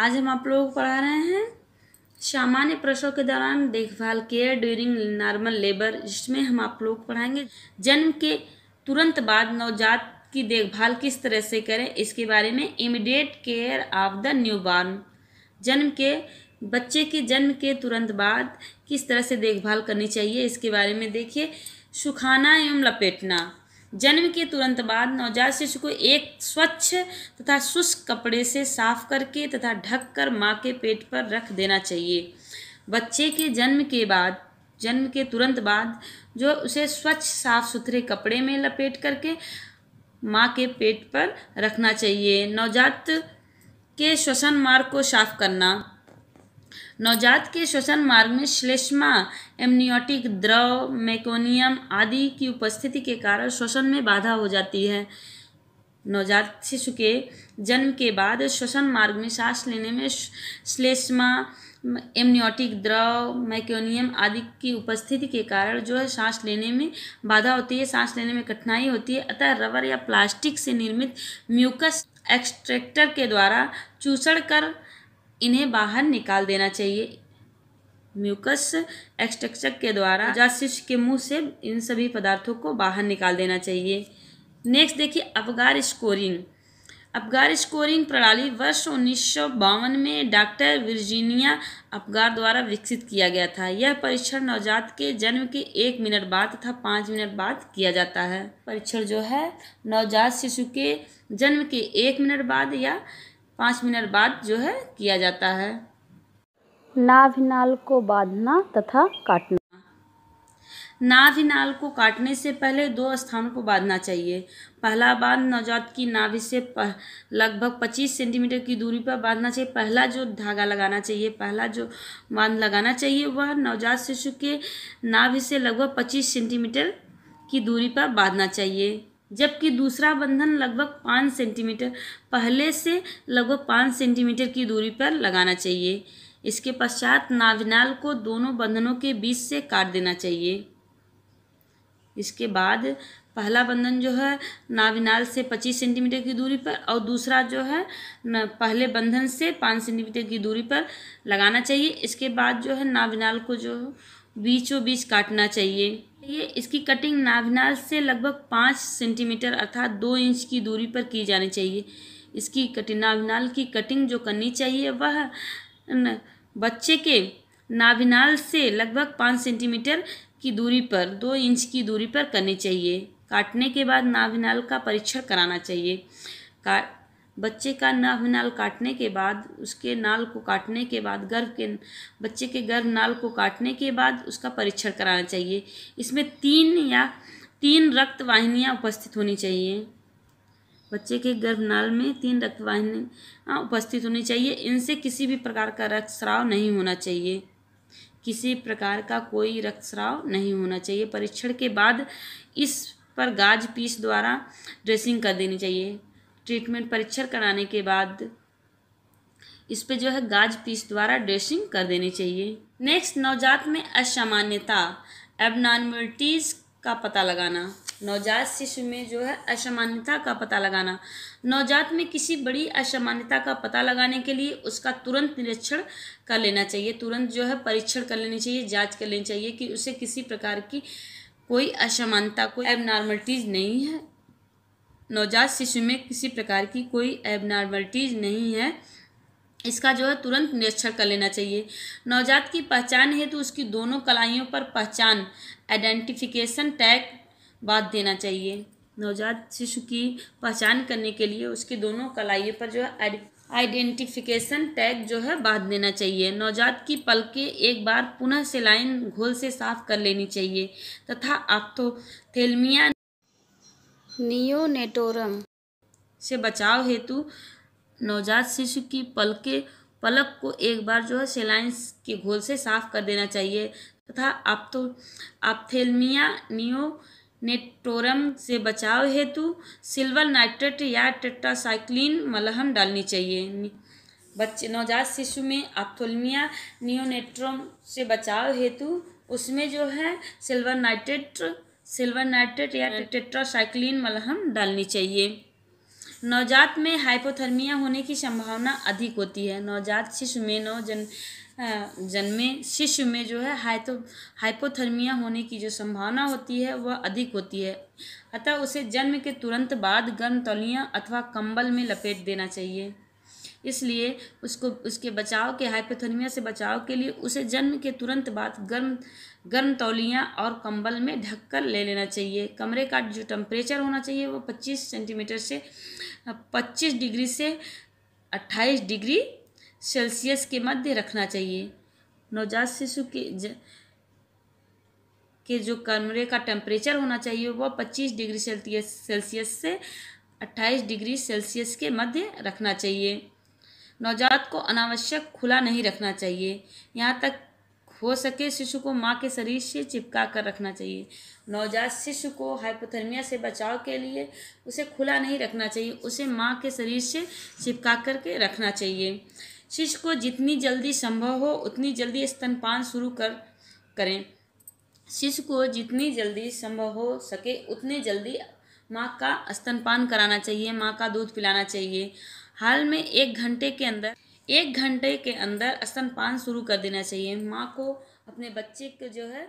आज हम आप लोगों को पढ़ा रहे हैं सामान्य प्रसव के दौरान देखभाल केयर ड्यूरिंग नॉर्मल लेबर इसमें हम आप लोग पढ़ाएंगे जन्म के तुरंत बाद नवजात की देखभाल किस तरह से करें इसके बारे में immediate care of the newborn जन्म के बच्चे के जन्म के तुरंत बाद किस तरह से देखभाल करनी चाहिए इसके बारे में देखिए सुखाना एवं लपेटना जन्म के तुरंत बाद नवजात शिशु को एक स्वच्छ तथा शुष्क कपड़े से साफ करके तथा ढक कर माँ के पेट पर रख देना चाहिए बच्चे के जन्म के बाद जन्म के तुरंत बाद जो उसे स्वच्छ साफ सुथरे कपड़े में लपेट करके माँ के पेट पर रखना चाहिए नवजात के श्वसन मार्ग को साफ करना नवजात के श्वसन मार्ग में श्लेष्मा एमनियोटिक द्रव मेकोनियम आदि की उपस्थिति के कारण श्वसन में बाधा हो जाती है नवजात शिशु के जन्म के बाद श्वसन मार्ग में सांस लेने में श्लेष्मा एमनियोटिक द्रव मैक्योनियम आदि की उपस्थिति के कारण जो है सांस लेने में बाधा होती है सांस लेने में कठिनाई होती है अतः रबर या प्लास्टिक से निर्मित म्यूकस एक्सट्रैक्टर के द्वारा चूसड़ कर इन्हें बाहर निकाल देना चाहिए म्यूकस एक्सटेक्चर के द्वारा जाशिष्य के मुंह से इन सभी पदार्थों को बाहर निकाल देना चाहिए नेक्स्ट देखिए अफगार स्कोरिंग अफगार स्कोरिंग प्रणाली वर्ष उन्नीस में डॉक्टर वर्जीनिया अफगार द्वारा विकसित किया गया था यह परीक्षण नवजात के जन्म के एक मिनट बाद तथा पाँच मिनट बाद किया जाता है परीक्षण जो है नवजात शिशु के जन्म के एक मिनट बाद या पाँच मिनट बाद जो है किया जाता है नाभिनाल को बांधना तथा काटना नाभिनाल को काटने से पहले दो स्थानों को बांधना चाहिए पहला बांध नवजात की नाभि से लगभग 25 सेंटीमीटर की दूरी पर बांधना चाहिए पहला जो धागा लगाना चाहिए पहला जो बांध लगाना चाहिए वह नवजात शिशु के नाभि से लगभग 25 सेंटीमीटर की दूरी पर बांधना चाहिए जबकि दूसरा बंधन लगभग पाँच सेंटीमीटर पहले से लगभग पाँच सेंटीमीटर की दूरी पर लगाना चाहिए इसके पश्चात नाभिनाल को दोनों बंधनों के बीच से काट देना चाहिए इसके बाद पहला बंधन जो है नाभिनाल से पच्चीस सेंटीमीटर की दूरी पर और दूसरा जो है पहले बंधन से पाँच सेंटीमीटर की दूरी पर लगाना चाहिए इसके बाद जो है नाभिनाल को जो बीचों बीच काटना चाहिए ये इसकी कटिंग नागनाल से लगभग पाँच सेंटीमीटर अर्थात दो इंच की दूरी पर की जानी चाहिए इसकी कटिंग नाभिनाल की कटिंग जो करनी चाहिए वह बच्चे के नाभिनाल से लगभग पाँच सेंटीमीटर की दूरी पर दो इंच की दूरी पर करनी चाहिए काटने के बाद नाभिनाल का परीक्षण कराना चाहिए का बच्चे का नाभ नाल काटने के बाद उसके नाल को काटने के बाद गर्भ के बच्चे के गर्भ नाल को काटने के बाद उसका परीक्षण कराना चाहिए इसमें तीन या तीन रक्त वाहिनियाँ उपस्थित होनी चाहिए बच्चे के गर्भ नाल में तीन रक्त वाहिनियाँ उपस्थित होनी चाहिए इनसे किसी भी प्रकार का रक्त स्राव नहीं होना चाहिए किसी प्रकार का कोई रक्त स्राव नहीं होना चाहिए परीक्षण के बाद इस पर गाज पीस द्वारा ड्रेसिंग कर देनी चाहिए ट्रीटमेंट परीक्षण कराने के बाद इस पे जो है गाज पीस द्वारा ड्रेसिंग कर देनी चाहिए नेक्स्ट नवजात में असामान्यता एबनॉर्मलिटीज़ का पता लगाना नवजात शिशु में जो है असामान्यता का पता लगाना नवजात में किसी बड़ी असामान्यता का पता लगाने के लिए उसका तुरंत निरीक्षण कर लेना चाहिए तुरंत जो है परीक्षण कर लेनी चाहिए जांच कर लेनी चाहिए कि उसे किसी प्रकार की कोई असामान्यता कोई एबनॉर्मलिटीज़ नहीं है नवजात शिशु में किसी प्रकार की कोई एबनॉर्मलिटीज नहीं है इसका जो है तुरंत निरीक्षण कर लेना चाहिए नवजात की पहचान हेतु तो उसकी दोनों कलाइयों पर पहचान आइडेंटिफिकेशन टैग बात देना चाहिए नवजात शिशु की पहचान करने के लिए उसके दोनों कलाइयों पर जो है आइडेंटिफिकेशन टैग जो है बांध देना चाहिए नवजात की पलके एक बार पुनः से लाइन घोल से साफ कर लेनी चाहिए तथा आप तो थेलमिया नियोनेटोरम से बचाव हेतु नवजात शिशु की पलके पलक को एक बार जो है सेलाइंस के घोल से साफ कर देना चाहिए तथा आप तो आपथेलमिया नियो नेटोरम से बचाव हेतु सिल्वर नाइट्रेट या टेट्रासाइक्लिन मलहम डालनी चाहिए बच्चे नवजात शिशु में आपथोलमिया नियोनेट्रोम से बचाव हेतु उसमें जो है सिल्वर नाइट्रेट सिल्वर नाइट्रेट या टेट्रासाइक्लिन मलहम डालनी चाहिए नवजात में हाइपोथर्मिया होने की संभावना अधिक होती है नवजात शिशु में नव जन जन्मे शिशु में जो है हाइतो हाइपोथर्मिया होने की जो संभावना होती है वह अधिक होती है अतः उसे जन्म के तुरंत बाद गर्म तौलियाँ अथवा कंबल में लपेट देना चाहिए इसलिए उसको उसके बचाव के हाइपोथर्मिया से बचाव के लिए उसे जन्म के तुरंत बाद गर्म गर्म तौलियाँ और कंबल में ढककर ले लेना चाहिए कमरे का जो टम्परेचर होना चाहिए वो पच्चीस सेंटीमीटर से पच्चीस डिग्री से 28 डिग्री सेल्सियस के मध्य रखना चाहिए नवजात शिशु के ज, के जो कमरे का टेम्परेचर होना चाहिए वो 25 डिग्री सेल्सियस सेल्सियस से 28 डिग्री सेल्सियस के मध्य रखना चाहिए नवजात को अनावश्यक खुला नहीं रखना चाहिए यहाँ तक हो सके शिशु को माँ के शरीर से चिपका कर रखना चाहिए नवजात शिशु को हाइपोथर्मिया से बचाव के लिए उसे खुला नहीं रखना चाहिए उसे माँ के शरीर से चिपका करके रखना चाहिए शिशु को जितनी जल्दी संभव हो उतनी जल्दी स्तनपान शुरू कर करें शिशु को जितनी जल्दी संभव हो सके उतनी जल्दी माँ का स्तनपान कराना चाहिए माँ का दूध पिलाना चाहिए हाल में एक घंटे के अंदर एक घंटे के अंदर स्तनपान शुरू कर देना चाहिए माँ को अपने बच्चे को जो है